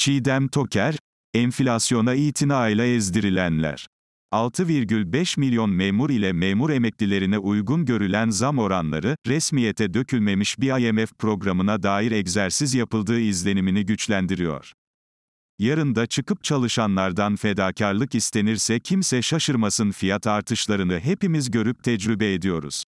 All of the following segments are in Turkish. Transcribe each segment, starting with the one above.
Çiğdem Toker, enflasyona itinayla ezdirilenler. 6,5 milyon memur ile memur emeklilerine uygun görülen zam oranları, resmiyete dökülmemiş bir IMF programına dair egzersiz yapıldığı izlenimini güçlendiriyor. Yarın da çıkıp çalışanlardan fedakarlık istenirse kimse şaşırmasın fiyat artışlarını hepimiz görüp tecrübe ediyoruz.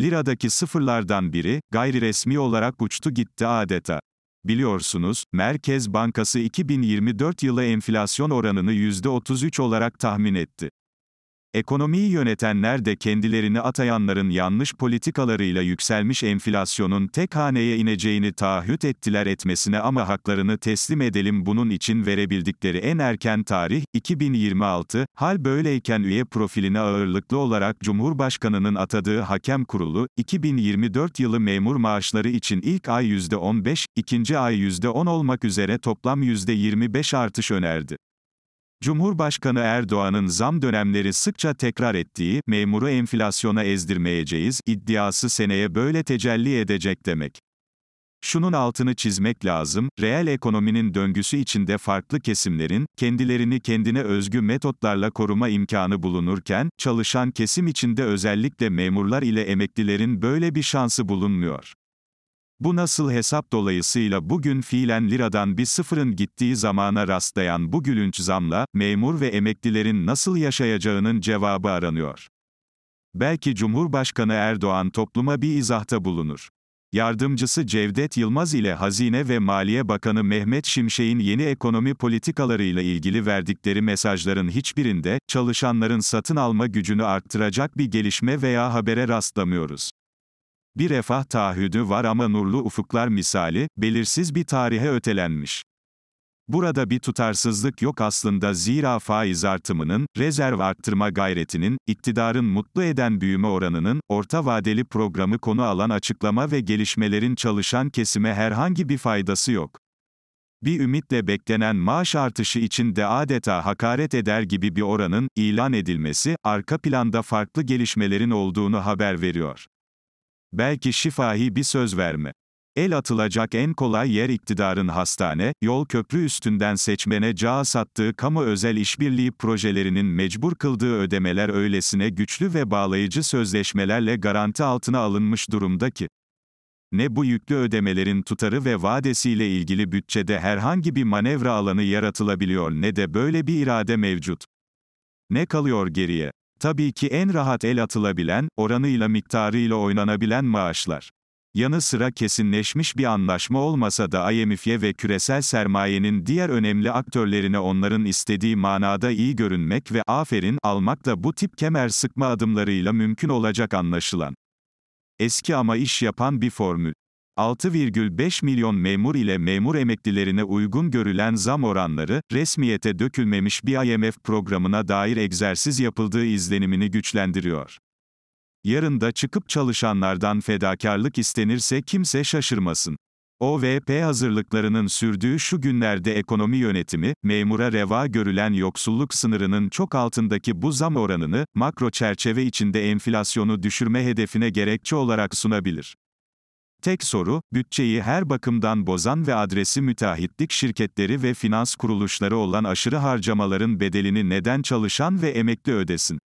Liradaki sıfırlardan biri, gayri resmi olarak uçtu gitti adeta. Biliyorsunuz, Merkez Bankası 2024 yılı enflasyon oranını %33 olarak tahmin etti. Ekonomiyi yönetenler de kendilerini atayanların yanlış politikalarıyla yükselmiş enflasyonun tek haneye ineceğini taahhüt ettiler etmesine ama haklarını teslim edelim bunun için verebildikleri en erken tarih 2026. Hal böyleyken üye profiline ağırlıklı olarak Cumhurbaşkanının atadığı hakem kurulu 2024 yılı memur maaşları için ilk ay %15, ikinci ay %10 olmak üzere toplam %25 artış önerdi. Cumhurbaşkanı Erdoğan'ın zam dönemleri sıkça tekrar ettiği, memuru enflasyona ezdirmeyeceğiz, iddiası seneye böyle tecelli edecek demek. Şunun altını çizmek lazım, reel ekonominin döngüsü içinde farklı kesimlerin, kendilerini kendine özgü metotlarla koruma imkanı bulunurken, çalışan kesim içinde özellikle memurlar ile emeklilerin böyle bir şansı bulunmuyor. Bu nasıl hesap dolayısıyla bugün fiilen liradan bir sıfırın gittiği zamana rastlayan bu gülünç zamla, memur ve emeklilerin nasıl yaşayacağının cevabı aranıyor. Belki Cumhurbaşkanı Erdoğan topluma bir izahta bulunur. Yardımcısı Cevdet Yılmaz ile Hazine ve Maliye Bakanı Mehmet Şimşek'in yeni ekonomi politikalarıyla ilgili verdikleri mesajların hiçbirinde, çalışanların satın alma gücünü arttıracak bir gelişme veya habere rastlamıyoruz. Bir refah taahhüdü var ama nurlu ufuklar misali, belirsiz bir tarihe ötelenmiş. Burada bir tutarsızlık yok aslında zira faiz artımının, rezerv arttırma gayretinin, iktidarın mutlu eden büyüme oranının, orta vadeli programı konu alan açıklama ve gelişmelerin çalışan kesime herhangi bir faydası yok. Bir ümitle beklenen maaş artışı için de adeta hakaret eder gibi bir oranın ilan edilmesi, arka planda farklı gelişmelerin olduğunu haber veriyor. Belki şifahi bir söz verme. El atılacak en kolay yer iktidarın hastane, yol köprü üstünden seçmene cağa sattığı kamu özel işbirliği projelerinin mecbur kıldığı ödemeler öylesine güçlü ve bağlayıcı sözleşmelerle garanti altına alınmış durumda ki, ne bu yüklü ödemelerin tutarı ve vadesiyle ilgili bütçede herhangi bir manevra alanı yaratılabiliyor ne de böyle bir irade mevcut. Ne kalıyor geriye? Tabii ki en rahat el atılabilen, oranıyla miktarıyla oynanabilen maaşlar. Yanı sıra kesinleşmiş bir anlaşma olmasa da IMF'ye ve küresel sermayenin diğer önemli aktörlerine onların istediği manada iyi görünmek ve aferin almak da bu tip kemer sıkma adımlarıyla mümkün olacak anlaşılan. Eski ama iş yapan bir formül. 6,5 milyon memur ile memur emeklilerine uygun görülen zam oranları, resmiyete dökülmemiş bir IMF programına dair egzersiz yapıldığı izlenimini güçlendiriyor. Yarın da çıkıp çalışanlardan fedakarlık istenirse kimse şaşırmasın. OVP hazırlıklarının sürdüğü şu günlerde ekonomi yönetimi, memura reva görülen yoksulluk sınırının çok altındaki bu zam oranını, makro çerçeve içinde enflasyonu düşürme hedefine gerekçe olarak sunabilir. Tek soru, bütçeyi her bakımdan bozan ve adresi müteahhitlik şirketleri ve finans kuruluşları olan aşırı harcamaların bedelini neden çalışan ve emekli ödesin?